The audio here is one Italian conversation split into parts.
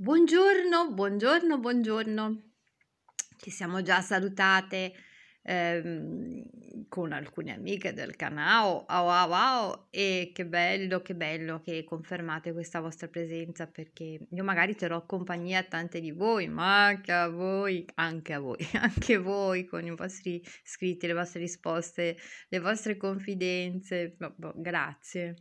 Buongiorno, buongiorno, buongiorno. Ci siamo già salutate ehm, con alcune amiche del canale. Wow, wow, wow. E che bello, che bello che confermate questa vostra presenza perché io magari terrò compagnia a tante di voi, ma anche a voi, anche a voi, anche voi con i vostri iscritti, le vostre risposte, le vostre confidenze. Boh, boh, grazie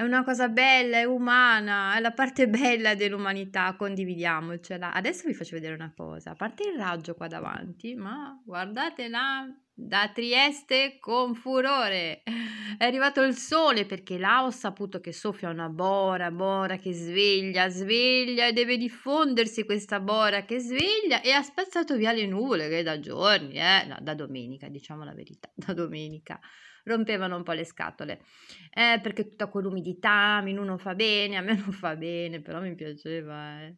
è una cosa bella, è umana, è la parte bella dell'umanità, condividiamocela. Adesso vi faccio vedere una cosa, a parte il raggio qua davanti, ma guardatela da Trieste con furore. È arrivato il sole perché là ho saputo che soffia una bora, bora che sveglia, sveglia e deve diffondersi questa bora che sveglia e ha spazzato via le nuvole che da giorni, eh? no, da domenica, diciamo la verità, da domenica rompevano un po' le scatole, eh, perché tutta quell'umidità, a me non fa bene, a me non fa bene, però mi piaceva, eh.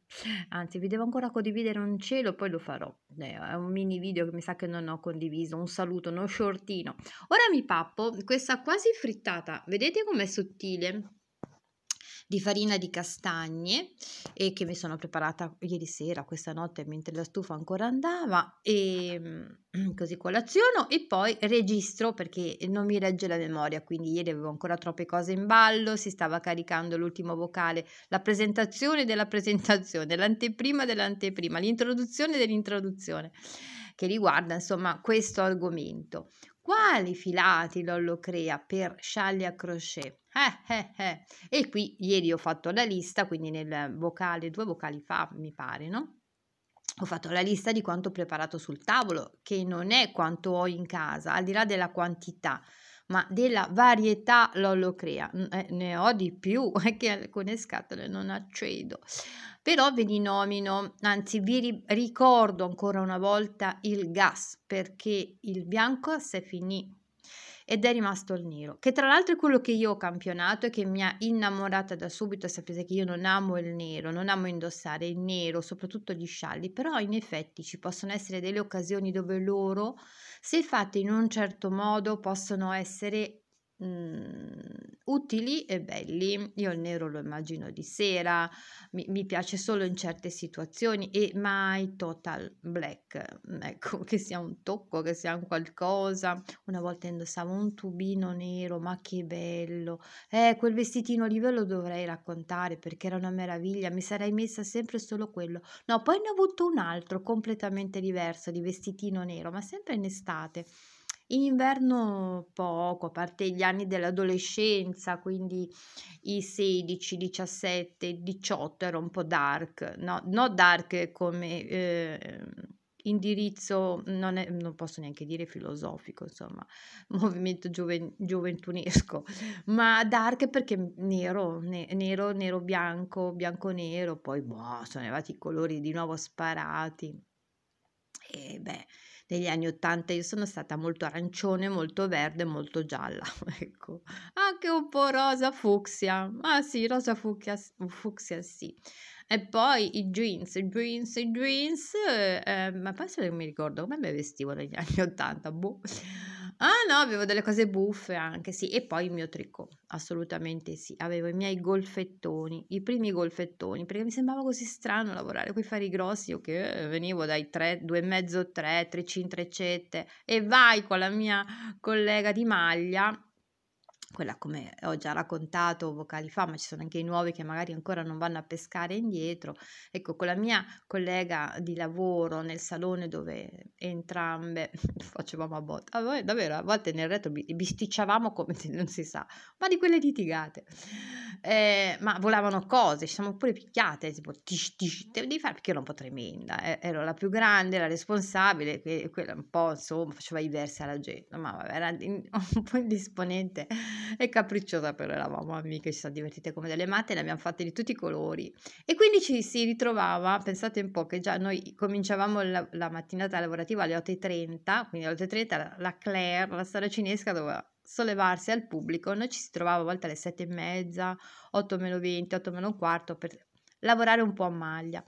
anzi vi devo ancora condividere un cielo, poi lo farò, eh, è un mini video che mi sa che non ho condiviso, un saluto, uno shortino. Ora mi pappo questa quasi frittata, vedete com'è sottile? di farina di castagne e che mi sono preparata ieri sera, questa notte, mentre la stufa ancora andava e ehm, così colaziono e poi registro perché non mi regge la memoria, quindi ieri avevo ancora troppe cose in ballo, si stava caricando l'ultimo vocale, la presentazione della presentazione, l'anteprima dell'anteprima, l'introduzione dell'introduzione che riguarda insomma questo argomento. Quali filati Lollo crea per scialli a crochet? Eh, eh, eh. E qui ieri ho fatto la lista, quindi nel vocale, due vocali fa mi pare, no? ho fatto la lista di quanto ho preparato sul tavolo, che non è quanto ho in casa, al di là della quantità, ma della varietà Lollo crea. Eh, ne ho di più, eh, che alcune scatole non accedo però ve li nomino, anzi vi ri- ricordo ancora una volta il gas perché il bianco si è finito ed è rimasto il nero, che tra l'altro è quello che io ho campionato e che mi ha innamorata da subito, sapete che io non amo il nero, non amo indossare il nero, soprattutto gli scialli, però in effetti ci possono essere delle occasioni dove loro, se fatte in un certo modo, possono essere Mm, utili e belli. Io il nero lo immagino di sera, mi, mi piace solo in certe situazioni e mai total black, mm, ecco, che sia un tocco, che sia un qualcosa. Una volta indossavo un tubino nero, ma che bello. Eh, quel vestitino lì ve lo dovrei raccontare perché era una meraviglia, mi sarei messa sempre solo quello. No, poi ne ho avuto un altro completamente diverso di vestitino nero, ma sempre in estate in inverno poco, a parte gli anni dell'adolescenza, quindi i 16, 17, 18 era un po' dark, no, no dark come eh, indirizzo, non, è, non, posso neanche dire filosofico, insomma, movimento gioven, giovantunesco, ma dark perché nero, ne, nero, nero, bianco, bianco, nero, poi boh, sono arrivati i colori di nuovo sparati. E beh, negli anni 80 io sono stata molto arancione, molto verde, molto gialla, ecco, anche ah, un po' rosa fucsia, ah sì, rosa fucsia, fucsia sì. E poi i jeans, i jeans, i jeans, eh, eh ma penso che mi ricordo come mi vestivo negli anni 80, boh. Ah no, avevo delle cose buffe anche, sì, e poi il mio tricot, assolutamente sì, avevo i miei golfettoni, i primi golfettoni, perché mi sembrava così strano lavorare con i fari grossi, io che venivo dai 3, 2,5, 3, 3 cin, 3 cette e vai con la mia collega di maglia quella come ho già raccontato vocali fa, ma ci sono anche i nuovi che magari ancora non vanno a pescare indietro. Ecco, con la mia collega di lavoro nel salone dove entrambe facevamo a botte, a davvero a volte nel retro bisticciavamo come se non si sa, ma di quelle litigate. Eh, ma volavano cose, ci siamo pure picchiate, tipo tish, tish, devi fare perché io un po' tremenda, eh, ero la più grande, la responsabile, quella un po' insomma faceva i versi alla gente, ma vabbè, era un po' indisponente è capricciosa, però eravamo amiche, ci siamo divertite come delle matte, ne abbiamo fatte di tutti i colori. E quindi ci si ritrovava, pensate un po' che già noi cominciavamo la, la mattinata lavorativa alle 8.30, quindi alle 8.30 la Claire, la storia cinesca, doveva sollevarsi al pubblico, noi ci si trovava a volte alle 7.30, 8 meno 20, 8 meno un quarto per lavorare un po' a maglia.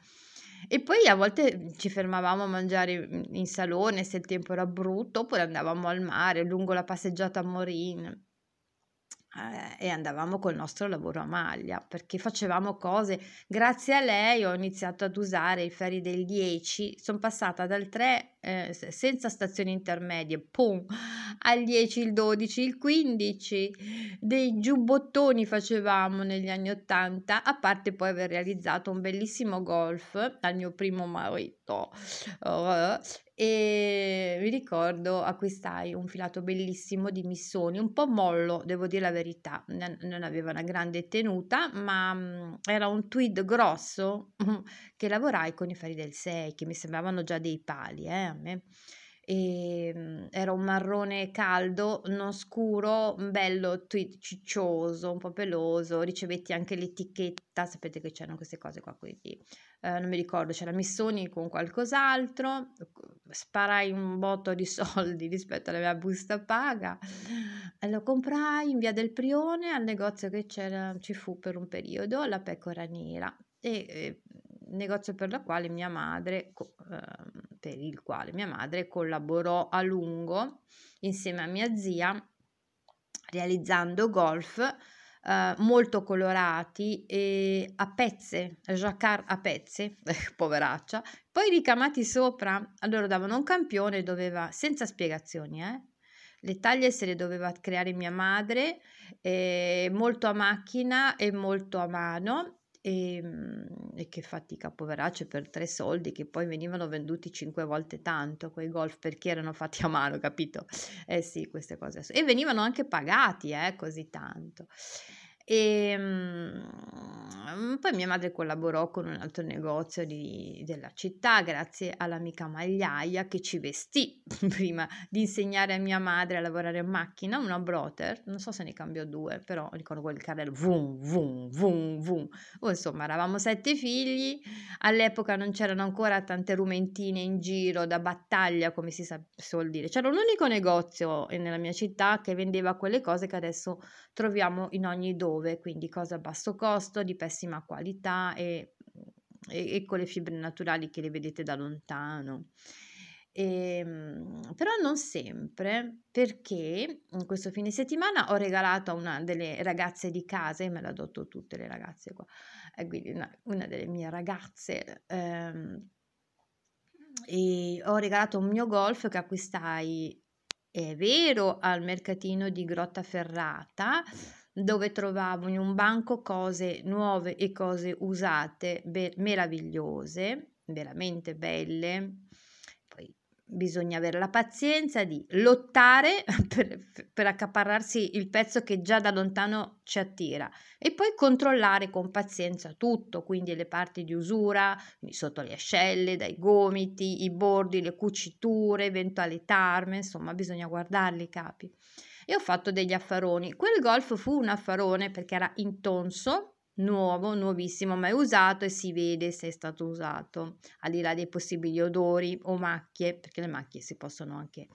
E poi a volte ci fermavamo a mangiare in salone se il tempo era brutto, oppure andavamo al mare lungo la passeggiata a Morin eh, e andavamo col nostro lavoro a maglia perché facevamo cose. Grazie a lei ho iniziato ad usare i ferri del 10, sono passata dal 3 eh, senza stazioni intermedie, pum, al 10, il 12, il 15, dei giubbottoni facevamo negli anni 80, a parte poi aver realizzato un bellissimo golf al mio primo marito, uh, e mi ricordo acquistai un filato bellissimo di missoni, un po' mollo, devo dire la verità, non aveva una grande tenuta, ma mhmm, era un tweed grosso che lavorai con i fari del 6 che mi sembravano già dei pali, eh, a me e, ehm, era un marrone caldo, non scuro, bello t- ciccioso, un po' peloso, ricevetti anche l'etichetta, sapete che c'erano queste cose qua, quindi eh, non mi ricordo, c'era Missoni con qualcos'altro, sparai un botto di soldi rispetto alla mia busta paga, e lo comprai in via del Prione al negozio che c'era, ci fu per un periodo, la pecora nera. e negozio per, la quale mia madre, ehm, per il quale mia madre collaborò a lungo insieme a mia zia realizzando golf eh, molto colorati e a pezze, jacquard a pezze, poveraccia, poi ricamati sopra, allora davano un campione doveva, senza spiegazioni, eh, le taglie se le doveva creare mia madre, eh, molto a macchina e molto a mano e, ehm, e, che fatica poveraccio per tre soldi che poi venivano venduti cinque volte tanto quei golf perché erano fatti a mano capito eh sì queste cose e venivano anche pagati eh, così tanto e um, poi mia madre collaborò con un altro negozio di, della città grazie all'amica Magliaia che ci vestì prima di insegnare a mia madre a lavorare in macchina, una Brotter, non so se ne cambiò due, però ricordo quel carrello vum vum vum vum. O oh, insomma, eravamo sette figli, all'epoca non c'erano ancora tante rumentine in giro da battaglia, come si sa, suol dire. C'era un unico negozio eh, nella mia città che vendeva quelle cose che adesso troviamo in ogni dove altrove, quindi cose a basso costo, di pessima qualità e, e, e con le fibre naturali che le vedete da lontano. E, ehm, però non sempre, perché in questo fine settimana ho regalato a una delle ragazze di casa, e me l'ha dato tutte le ragazze qua, eh, quindi una, una delle mie ragazze, ehm, e ho regalato un mio golf che acquistai, è vero, al mercatino di Grottaferrata, dove trovavo in un banco cose nuove e cose usate be- meravigliose, veramente belle. Poi bisogna avere la pazienza di lottare per, per accaparrarsi il pezzo che già da lontano ci attira e poi controllare con pazienza tutto, quindi le parti di usura, sotto le ascelle, dai gomiti, i bordi, le cuciture, eventuali tarme, insomma bisogna guardarli i capi e ho fatto degli affaroni. Quel golf fu un affarone perché era intonso, nuovo, nuovissimo, mai usato e si vede se è stato usato, al di là dei possibili odori o macchie, perché le macchie si possono anche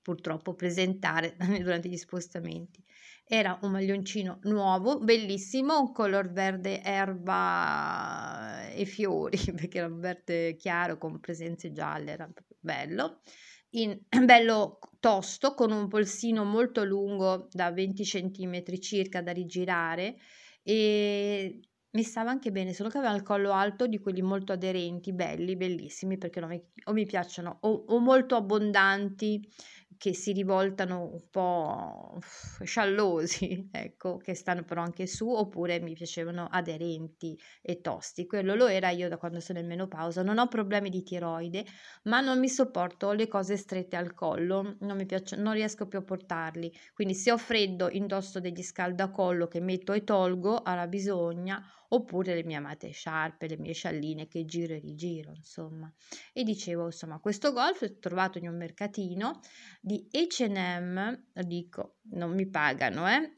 purtroppo presentare durante gli spostamenti. Era un maglioncino nuovo, bellissimo, un color verde erba e fiori, perché era un verde chiaro con presenze gialle, era bello in bello tosto con un polsino molto lungo da 20 cm circa da rigirare e mi stava anche bene, solo che aveva il collo alto di quelli molto aderenti, belli, bellissimi, perché mi, o mi piacciono o, o molto abbondanti che si rivoltano un po' sciallosi, ecco, che stanno però anche su, oppure mi piacevano aderenti e tosti. Quello lo era io da quando sono in menopausa. Non ho problemi di tiroide, ma non mi sopporto le cose strette al collo, non, mi piace, non riesco più a portarli. Quindi se ho freddo indosso degli scaldacollo che metto e tolgo alla bisogna, oppure le mie amate sciarpe, le mie scialline che giro e rigiro, insomma. E dicevo, insomma, questo golf l'ho trovato in un mercatino di H&M, lo dico, non mi pagano, eh,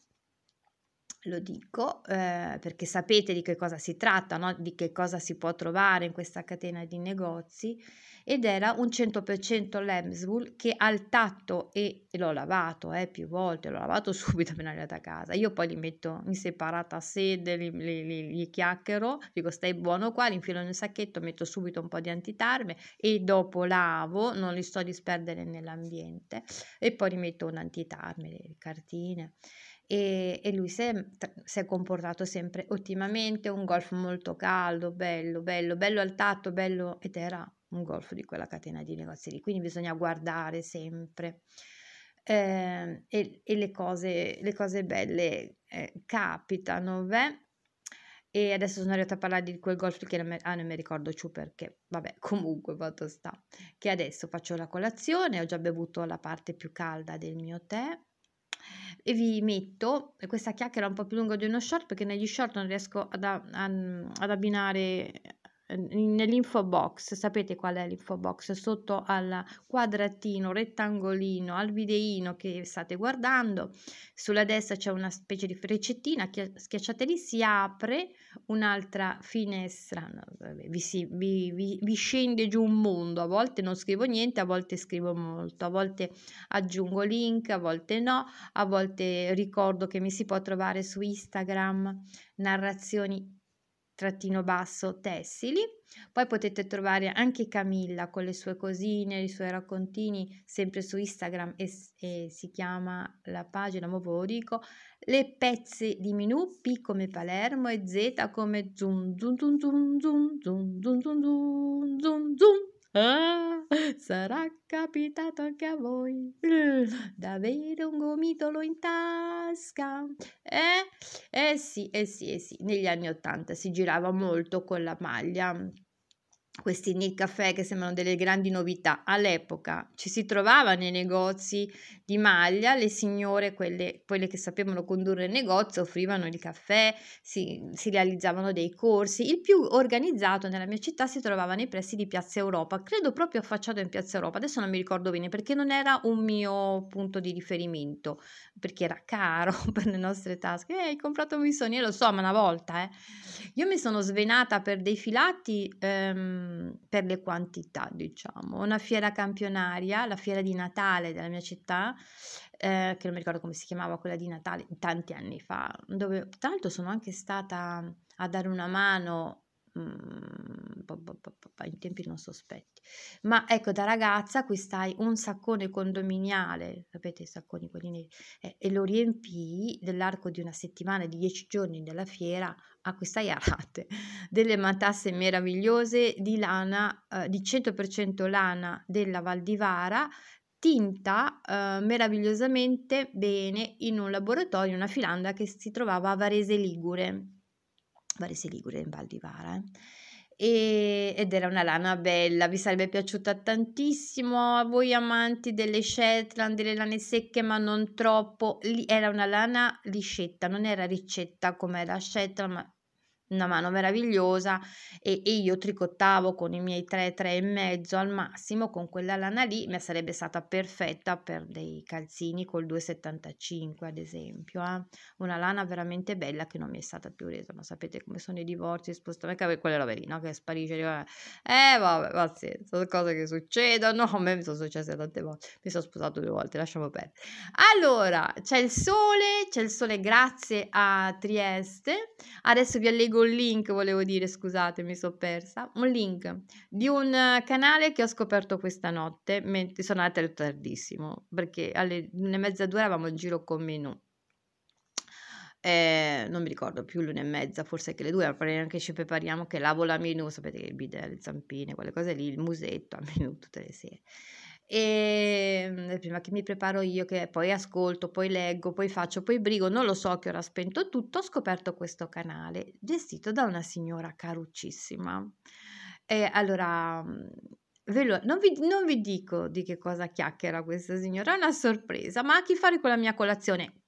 lo dico eh, perché sapete di che cosa si tratta, no? di che cosa si può trovare in questa catena di negozi ed era un 100% Lemswool che al tatto e, e l'ho lavato eh, più volte, l'ho lavato subito appena arrivata a casa, io poi li metto in separata sede, li, li, li, li chiacchiero, dico stai buono qua, li infilo nel sacchetto, metto subito un po' di antitarme e dopo lavo, non li sto a disperdere nell'ambiente e poi li metto un antitarme, le cartine. E, e, lui si è, si è, comportato sempre ottimamente, un golf molto caldo, bello, bello, bello al tatto, bello ed era un golf di quella catena di negozi lì. Quindi bisogna guardare sempre. Eh, e, e le, cose, le, cose, belle eh, capitano, beh. E adesso sono arrivata a parlare di quel golf che non mi, ah, non mi ricordo più perché, vabbè, comunque fatto sta. Che adesso faccio la colazione, ho già bevuto la parte più calda del mio tè e vi metto questa chiacchiera un po' più lunga di uno short perché negli short non riesco ad, a, ad abbinare Ehm, nell'info box, sapete qual è l'info box, sotto al quadratino, rettangolino, al videino che state guardando, sulla destra c'è una specie di freccettina, schiacciate lì, si apre un'altra finestra, no, vabbè, vi, si, vi, vi, vi scende giù un mondo, a volte non scrivo niente, a volte scrivo molto, a volte aggiungo link, a volte no, a volte ricordo che mi si può trovare su Instagram narrazioni trattino basso tessili. Poi potete trovare anche Camilla con le sue cosine, i suoi raccontini sempre su Instagram e, e si chiama la pagina, ma ve lo dico, le pezze di Minù, P come Palermo e Z come zoom zoom zoom zoom zoom zoom zoom zoom zoom zoom zoom Ah, sarà capitato anche a voi mm, d'avere un gomitolo in tasca? Eh? Eh sì, eh sì, eh sì, negli anni 80 si girava molto con la maglia questi nel caffè che sembrano delle grandi novità. All'epoca ci si trovava nei negozi di maglia, le signore, quelle, quelle che sapevano condurre il negozio, offrivano il caffè, si, si, realizzavano dei corsi. Il più organizzato nella mia città si trovava nei pressi di Piazza Europa, credo proprio affacciato in Piazza Europa, adesso non mi ricordo bene perché non era un mio punto di riferimento, perché era caro per le nostre tasche. Eh, hai comprato un bisogno, lo so, ma una volta, eh. Io mi sono svenata per dei filati... Ehm, Mhmm, per le quantità, diciamo. Una fiera campionaria, la fiera di Natale della mia città, eh, che non mi ricordo come si chiamava quella di Natale, tanti anni fa, dove tra l'altro sono anche stata a dare una mano Mm, in tempi non sospetti. Ma ecco, da ragazza acquistai un saccone condominiale, sapete i sacconi quelli neri, eh, e lo riempii nell'arco di una settimana, di dieci giorni della fiera, acquistai a rate delle matasse meravigliose di lana, eh, di 100% lana della Valdivara, tinta eh, meravigliosamente bene in un laboratorio una filanda che si trovava a Varese Ligure Varese Ligure in Val di Vara. Eh? ed era una lana bella, vi sarebbe piaciuta tantissimo a voi amanti delle Shetland, delle lane secche ma non troppo, era una lana liscetta, non era ricetta come la Shetland ma una mano meravigliosa e, e, io tricottavo con i miei 3, 3 e mezzo al massimo con quella lana lì mi sarebbe stata perfetta per dei calzini col 2,75 ad esempio eh? una lana veramente bella che non mi è stata più resa ma sapete come sono i divorzi spostamenti quella roba lì no? che sparisce eh vabbè pazienza sono cose che succedono a me mi sono successe tante volte mi sono sposato due volte lasciamo perdere allora c'è il sole c'è il sole grazie a Trieste adesso vi allego leggo un link, volevo dire, scusate, mi sono persa, un link di un eh, canale che ho scoperto questa notte, mentre sono andata tardissimo, perché alle una e mezza due eravamo in giro con menù. Eh, non mi ricordo più l'una e mezza, forse che le due, ma neanche ci prepariamo che lavo la menù, sapete che il bidet, le zampine, quelle cose lì, il musetto a menù tutte le sere. Ehm, e prima che mi preparo io che poi ascolto, poi leggo, poi faccio, poi brigo, non lo so che ora spento tutto, ho scoperto questo canale gestito da una signora caruccissima. E allora mhmm, ve lo, non, vi, non vi dico di che cosa chiacchiera questa signora, è una sorpresa, ma ha a che fare con la mia colazione,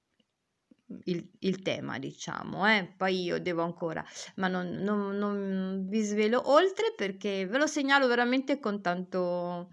il, il, tema, diciamo, eh? poi io devo ancora, ma non, non, non, vi svelo oltre perché ve lo segnalo veramente con tanto,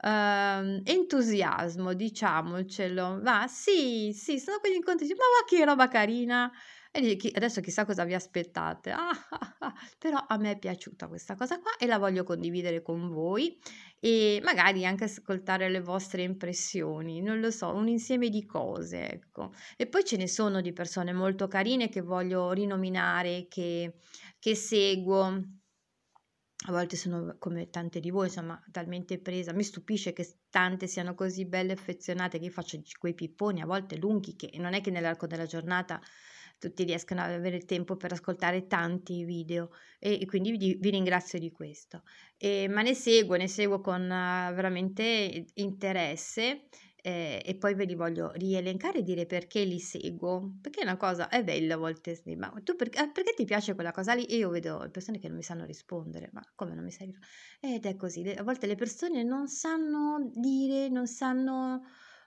eh, entusiasmo, diciamocelo. Ma sì, sì, sono quegli incontri, ma va che roba carina! E adesso chissà cosa vi aspettate, ah, ah, ah. però a me è piaciuta questa cosa qua e la voglio condividere con voi e magari anche ascoltare le vostre impressioni, non lo so, un insieme di cose, ecco. E poi ce ne sono di persone molto carine che voglio rinominare, che, che seguo a volte sono come tante di voi, insomma, talmente presa. Mi stupisce che tante siano così belle affezionate che io faccio quei pipponi, a volte lunghi, che non è che nell'arco della giornata tutti riescano ad avere il tempo per ascoltare tanti video e, e quindi vi, vi, ringrazio di questo. E, ma ne seguo, ne seguo con uh, veramente interesse eh, e poi ve li voglio rielencare e dire perché li seguo, perché è una cosa, è bella Walt Disney, ma tu per, ah, perché ti piace quella cosa lì? E io vedo le persone che non mi sanno rispondere, ma come non mi sai Ed è così, le, a volte le persone non sanno dire, non sanno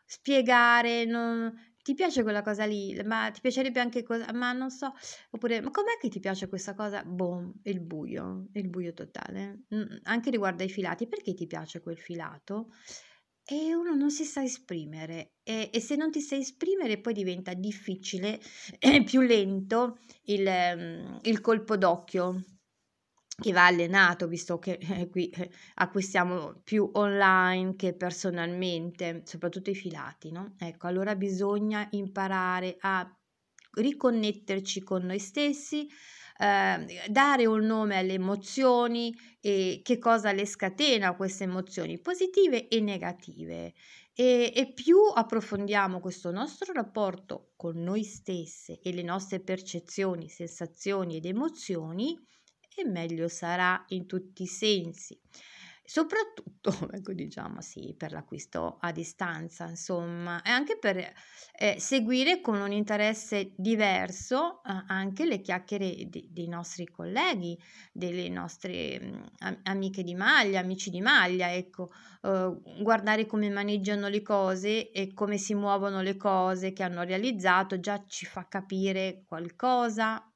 spiegare, non, ti piace quella cosa lì, ma ti piacerebbe anche cosa, ma non so, oppure, ma com'è che ti piace questa cosa? Boh, il buio, il buio totale, mm, anche riguardo ai filati, perché ti piace quel filato? e uno non si sa esprimere e, e se non ti sai esprimere poi diventa difficile, eh, più lento il, ehm, il colpo d'occhio che va allenato, visto che eh, qui eh, acquistiamo più online che personalmente, soprattutto i filati, no? Ecco, allora bisogna imparare a riconnetterci con noi stessi, eh, dare un nome alle emozioni e che cosa le scatena queste emozioni positive e negative. E, e, più approfondiamo questo nostro rapporto con noi stesse e le nostre percezioni, sensazioni ed emozioni, e meglio sarà in tutti i sensi soprattutto, ecco diciamo sì, per l'acquisto a distanza, insomma, e anche per eh, seguire con un interesse diverso eh, anche le chiacchiere di, dei nostri colleghi, delle nostre mh, mm, amiche di maglia, amici di maglia, ecco, eh, guardare come maneggiano le cose e come si muovono le cose che hanno realizzato già ci fa capire qualcosa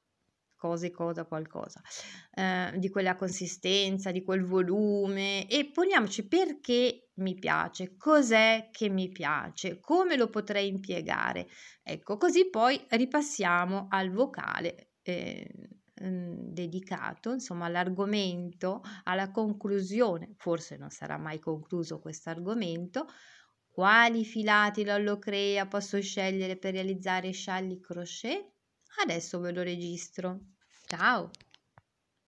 cose, cosa, qualcosa, eh, di quella consistenza, di quel volume e poniamoci perché mi piace, cos'è che mi piace, come lo potrei impiegare. Ecco, così poi ripassiamo al vocale. Eh, mm, dedicato insomma all'argomento, alla conclusione, forse non sarà mai concluso questo argomento, quali filati lollo crea posso scegliere per realizzare scialli crochet? Adesso ve lo registro. Ciao